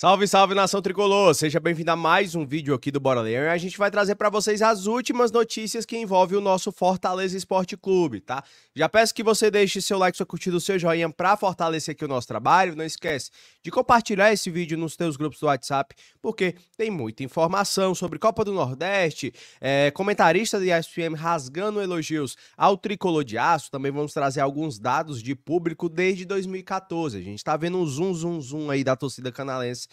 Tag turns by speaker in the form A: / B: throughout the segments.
A: Salve, salve nação tricolor! Seja bem-vindo a mais um vídeo aqui do Bora Leão. A gente vai trazer para vocês as últimas notícias que envolvem o nosso Fortaleza Esporte Clube, tá? Já peço que você deixe seu like, sua curtida, o seu joinha para fortalecer aqui o nosso trabalho. Não esquece de compartilhar esse vídeo nos teus grupos do WhatsApp, porque tem muita informação sobre Copa do Nordeste, é, comentarista de ESPN rasgando elogios ao tricolor de aço. Também vamos trazer alguns dados de público desde 2014. A gente está vendo um zoom, zoom, zoom aí da torcida canalense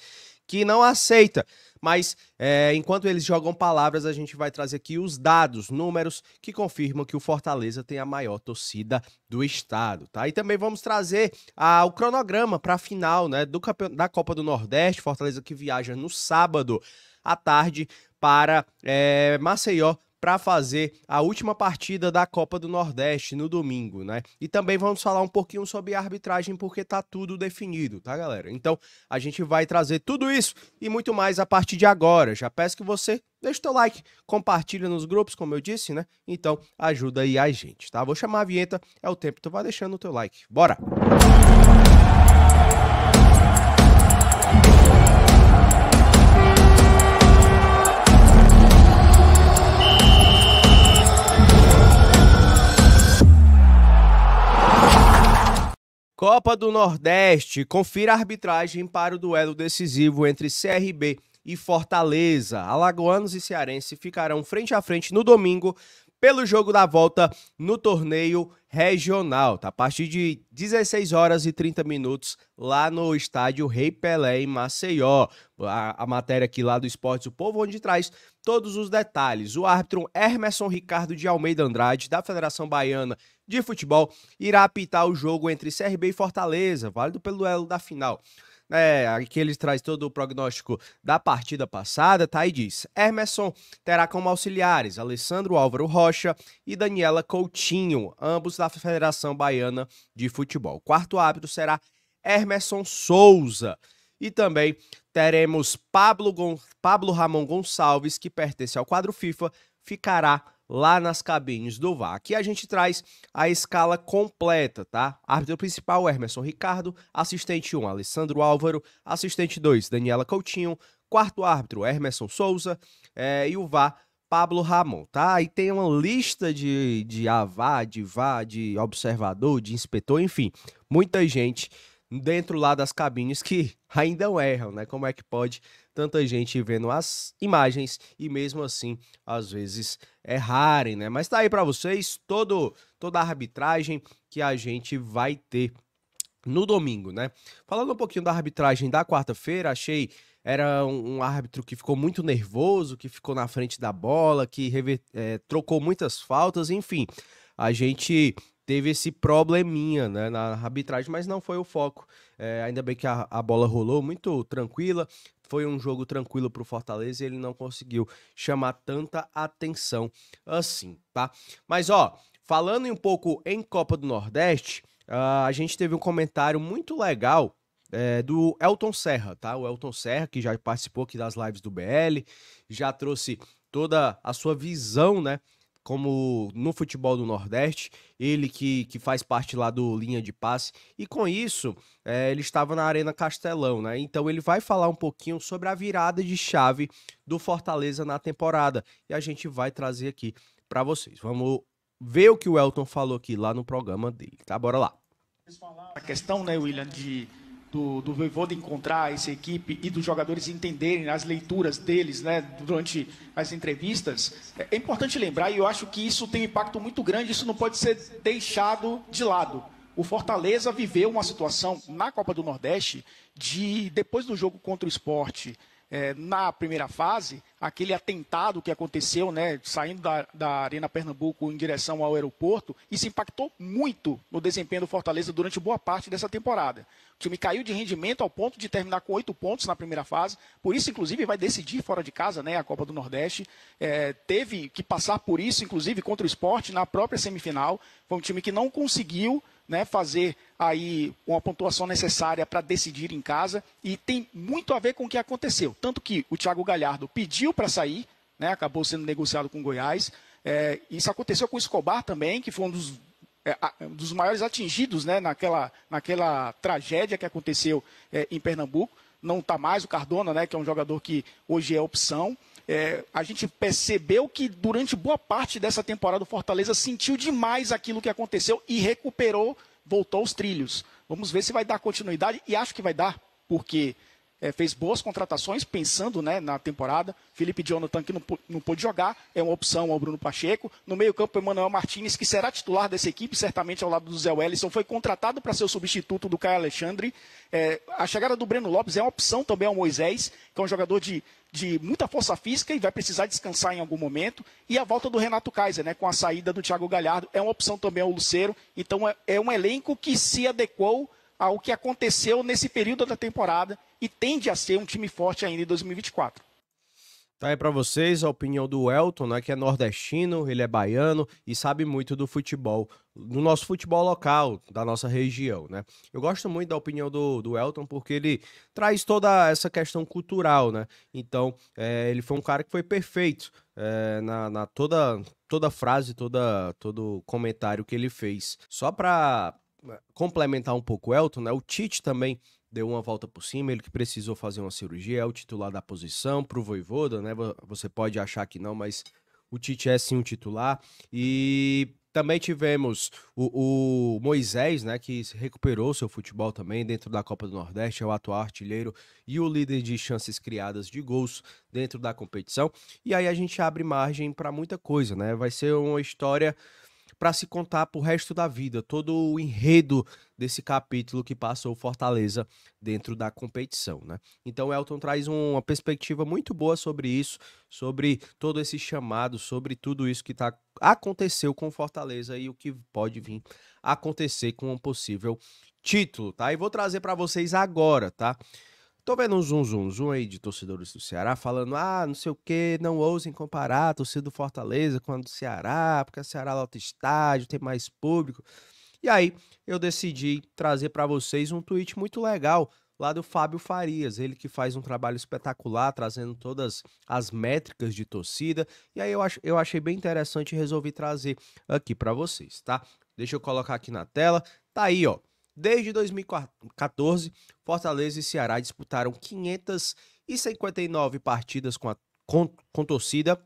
A: que não aceita. Mas é, enquanto eles jogam palavras, a gente vai trazer aqui os dados, números que confirmam que o Fortaleza tem a maior torcida do estado, tá? E também vamos trazer a, ah, o cronograma para a final, né, do da Copa do Nordeste, Fortaleza que viaja no sábado à tarde para é, Maceió para fazer a última partida da Copa do Nordeste no domingo, né? E também vamos falar um pouquinho sobre arbitragem, porque tá tudo definido, tá, galera? Então a gente vai trazer tudo isso e muito mais a partir de agora. Já peço que você deixe seu like, compartilha nos grupos, como eu disse, né? Então ajuda aí a gente, tá? Vou chamar a vinheta, é o tempo, tu vai deixando o teu like. Bora! Música Copa do Nordeste, confira a arbitragem para o duelo decisivo entre CRB e Fortaleza. Alagoanos e Cearense ficarão frente a frente no domingo pelo jogo da volta no torneio regional, tá? A partir de 16 horas e 30 minutos lá no estádio Rei Pelé em Maceió. A, a matéria aqui lá do Esportes o Povo onde traz todos os detalhes. O árbitro Hermerson Ricardo de Almeida Andrade da Federação Baiana de futebol irá apitar o jogo entre CRB e Fortaleza, válido pelo duelo da final. É, aqui ele traz todo o prognóstico da partida passada, tá? E diz: Hermeson terá como auxiliares Alessandro Álvaro Rocha e Daniela Coutinho, ambos da Federação Baiana de Futebol. Quarto árbitro será Hermeson Souza. E também teremos Pablo, Gon Pablo Ramon Gonçalves, que pertence ao quadro FIFA, ficará lá nas cabines do VAR. Aqui a gente traz a escala completa, tá? Árbitro principal, Hermerson Ricardo. Assistente 1, Alessandro Álvaro. Assistente 2, Daniela Coutinho. Quarto árbitro, Hermerson Souza. É, e o VAR, Pablo Ramon, tá? E tem uma lista de, de AVA, de VAR, de observador, de inspetor, enfim, muita gente dentro lá das cabines que ainda erram, né? Como é que pode tanta gente vendo as imagens e mesmo assim às vezes errarem, né? Mas tá aí para vocês todo toda a arbitragem que a gente vai ter no domingo, né? Falando um pouquinho da arbitragem da quarta-feira, achei era um, árbitro que ficou muito nervoso, que ficou na frente da bola, que é, trocou muitas faltas, enfim. A gente teve esse probleminha né, na arbitragem, mas não foi o foco. É, ainda bem que a, a bola rolou muito tranquila, foi um jogo tranquilo para o Fortaleza e ele não conseguiu chamar tanta atenção assim, tá? Mas ó, falando um pouco em Copa do Nordeste, uh, a gente teve um comentário muito legal é, do Elton Serra, tá? O Elton Serra, que já participou aqui das lives do BL, já trouxe toda a sua visão, né, como no futebol do Nordeste, ele que, que faz parte lá do linha de passe, e com isso é, ele estava na Arena Castelão, né? Então ele vai falar um pouquinho sobre a virada de chave do Fortaleza na temporada, e a gente vai trazer aqui para vocês. Vamos ver o que o Elton falou aqui lá no programa dele, tá? Bora lá.
B: A questão, né, William, de do, do Voivoda encontrar essa equipe e dos jogadores entenderem as leituras deles né, durante as entrevistas, é, é importante lembrar, e eu acho que isso tem um impacto muito grande, isso não pode ser deixado de lado. O Fortaleza viveu uma situação na Copa do Nordeste de, depois do jogo contra o esporte, é, na primeira fase, aquele atentado que aconteceu, né, saindo da, da Arena Pernambuco em direção ao aeroporto, isso impactou muito no desempenho do Fortaleza durante boa parte dessa temporada. O time caiu de rendimento ao ponto de terminar com oito pontos na primeira fase, por isso, inclusive, vai decidir fora de casa né, a Copa do Nordeste. É, teve que passar por isso, inclusive, contra o esporte na própria semifinal. Foi um time que não conseguiu né, fazer aí uma pontuação necessária para decidir em casa e tem muito a ver com o que aconteceu. Tanto que o Thiago Galhardo pediu para sair, né, acabou sendo negociado com o Goiás. É, isso aconteceu com o Escobar também, que foi um dos, é, um dos maiores atingidos né, naquela, naquela tragédia que aconteceu é, em Pernambuco. Não está mais o Cardona, né, que é um jogador que hoje é opção. É, a gente percebeu que durante boa parte dessa temporada o Fortaleza sentiu demais aquilo que aconteceu e recuperou, voltou aos trilhos. Vamos ver se vai dar continuidade e acho que vai dar, porque é, fez boas contratações, pensando né, na temporada. Felipe Jonathan, que não, não pôde jogar, é uma opção ao Bruno Pacheco. No meio-campo, Emmanuel Martinez, que será titular dessa equipe, certamente ao lado do Zé Wellison, foi contratado para ser o substituto do Caio Alexandre. É, a chegada do Breno Lopes é uma opção também ao Moisés, que é um jogador de, de muita força física e vai precisar descansar em algum momento. E a volta do Renato Kaiser, né, com a saída do Thiago Galhardo, é uma opção também ao Luceiro. Então, é, é um elenco que se adequou ao que aconteceu nesse período da temporada e tende a ser um time forte ainda em 2024.
A: Tá aí para vocês a opinião do Elton, né, que é nordestino, ele é baiano e sabe muito do futebol, do nosso futebol local, da nossa região, né? Eu gosto muito da opinião do, do Elton porque ele traz toda essa questão cultural, né? Então, é, ele foi um cara que foi perfeito é, na, na, toda, toda frase, toda, todo comentário que ele fez. Só para eh, complementar um pouco o Elton, né? O Tite também deu uma volta por cima, ele que precisou fazer uma cirurgia, é o titular da posição pro Voivoda, né? Você pode achar que não, mas o Tite é sim o titular. E também tivemos o, o, Moisés, né, que recuperou seu futebol também dentro da Copa do Nordeste, é o atual artilheiro e o líder de chances criadas de gols dentro da competição. E aí a gente abre margem para muita coisa, né? Vai ser uma história para se contar para o resto da vida, todo o enredo desse capítulo que passou Fortaleza dentro da competição, né? Então Elton traz uma perspectiva muito boa sobre isso, sobre todo esse chamado, sobre tudo isso que tá aconteceu com Fortaleza e o que pode vir acontecer com um possível título, tá? E vou trazer para vocês agora, tá? Tô vendo um zoom, zoom, zoom aí de torcedores do Ceará falando, ah, não sei o que, não ousem comparar a torcida do Fortaleza com a do Ceará, porque a Ceará lota estádio, tem mais público. E aí, eu decidi trazer para vocês um tweet muito legal lá do Fábio Farias, ele que faz um trabalho espetacular, trazendo todas as métricas de torcida. E aí eu, ach eu achei bem interessante e resolvi trazer aqui para vocês, tá? Deixa eu colocar aqui na tela. Tá aí, ó. Desde 2014, Fortaleza e Ceará disputaram 559 partidas com, a, com, com torcida,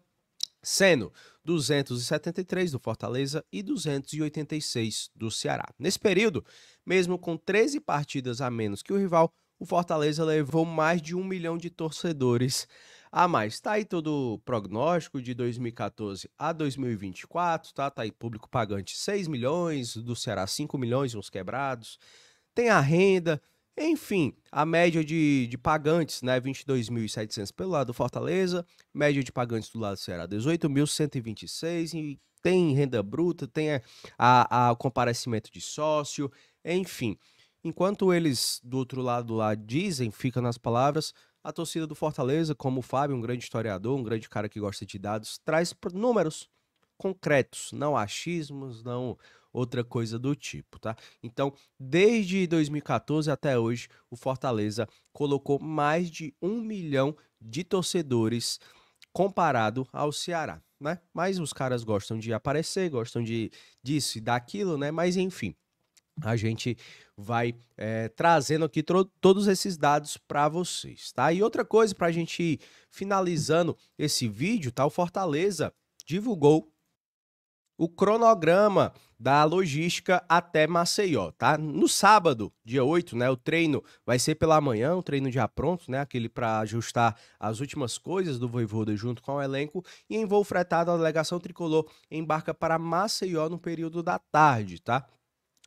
A: sendo 273 do Fortaleza e 286 do Ceará. Nesse período, mesmo com 13 partidas a menos que o rival, o Fortaleza levou mais de um milhão de torcedores a ah, mais. Tá aí todo o prognóstico de 2014 a 2024, tá? Tá aí público pagante 6 milhões, do Ceará 5 milhões, uns quebrados. Tem a renda, enfim, a média de, de pagantes, né? 22.700 pelo lado do Fortaleza, média de pagantes do lado do Ceará 18.126 e tem renda bruta, tem o a, a, comparecimento de sócio, enfim. Enquanto eles do outro lado lá dizem, fica nas palavras, a torcida do Fortaleza, como o Fábio, um grande historiador, um grande cara que gosta de dados, traz números concretos, não achismos, não outra coisa do tipo, tá? Então, desde 2014 até hoje, o Fortaleza colocou mais de um milhão de torcedores comparado ao Ceará, né? Mas os caras gostam de aparecer, gostam de disso e daquilo, né? Mas enfim, a gente vai é, trazendo aqui todos esses dados para vocês, tá? E outra coisa para a gente ir finalizando esse vídeo, tá? O Fortaleza divulgou o cronograma da logística até Maceió, tá? No sábado, dia 8, né, o treino vai ser pela manhã, um treino já pronto, né, aquele para ajustar as últimas coisas do Voivoda junto com o elenco, e em voo fretado a delegação tricolor embarca para Maceió no período da tarde, tá?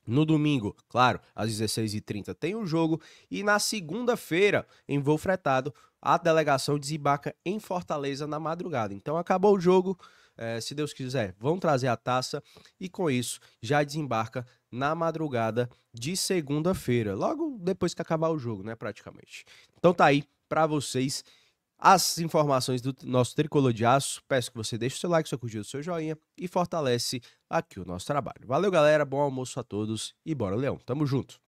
A: No domingo, claro, às 16h30 tem o um jogo e na segunda-feira, em voo fretado, a delegação desembarca em Fortaleza na madrugada. Então acabou o jogo, eh, se Deus quiser, vão trazer a taça e com isso já desembarca na madrugada de segunda-feira, logo depois que acabar o jogo, né, praticamente. Então tá aí para vocês as informações do nosso Tricolor de Aço. Peço que você deixe o seu like, sua curtida, o seu joinha e fortalece aqui o nosso trabalho. Valeu, galera. Bom almoço a todos e bora, Leão. Tamo junto.